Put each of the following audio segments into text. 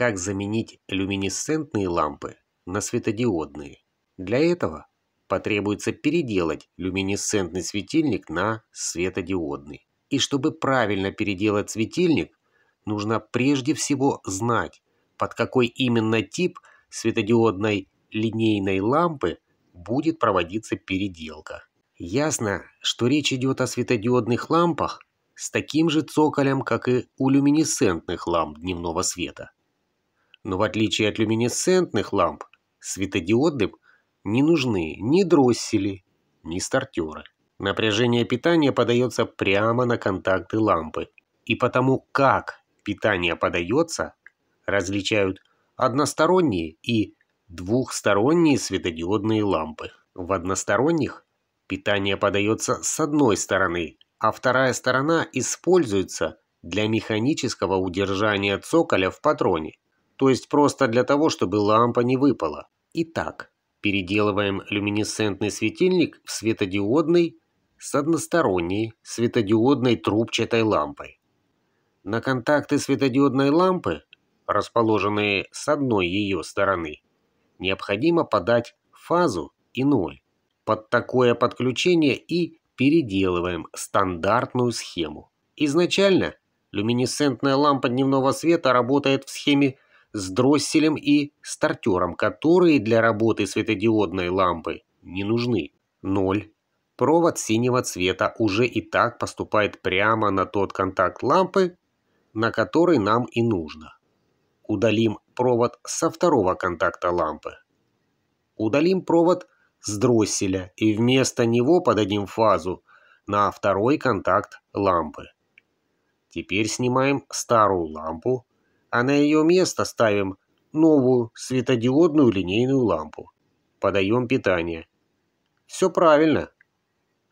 как заменить люминесцентные лампы на светодиодные. Для этого потребуется переделать люминесцентный светильник на светодиодный. И чтобы правильно переделать светильник, нужно прежде всего знать, под какой именно тип светодиодной линейной лампы будет проводиться переделка. Ясно, что речь идет о светодиодных лампах с таким же цоколем, как и у люминесцентных ламп дневного света но в отличие от люминесцентных ламп, светодиоды не нужны ни дроссели, ни стартеры. Напряжение питания подается прямо на контакты лампы, и потому как питание подается, различают односторонние и двухсторонние светодиодные лампы. В односторонних питание подается с одной стороны, а вторая сторона используется для механического удержания цоколя в патроне. То есть просто для того, чтобы лампа не выпала. Итак, переделываем люминесцентный светильник в светодиодный с односторонней светодиодной трубчатой лампой. На контакты светодиодной лампы, расположенные с одной ее стороны, необходимо подать фазу и ноль. Под такое подключение и переделываем стандартную схему. Изначально люминесцентная лампа дневного света работает в схеме с дросселем и стартером, которые для работы светодиодной лампы не нужны. 0. Провод синего цвета уже и так поступает прямо на тот контакт лампы, на который нам и нужно. Удалим провод со второго контакта лампы. Удалим провод с дросселя и вместо него подадим фазу на второй контакт лампы. Теперь снимаем старую лампу, а на ее место ставим новую светодиодную линейную лампу. Подаем питание. Все правильно.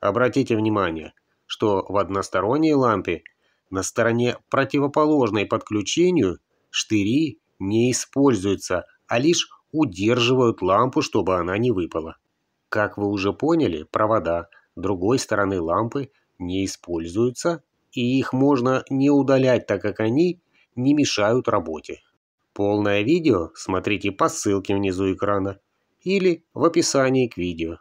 Обратите внимание, что в односторонней лампе на стороне противоположной подключению штыри не используются, а лишь удерживают лампу, чтобы она не выпала. Как вы уже поняли, провода другой стороны лампы не используются, и их можно не удалять, так как они не мешают работе. Полное видео смотрите по ссылке внизу экрана или в описании к видео.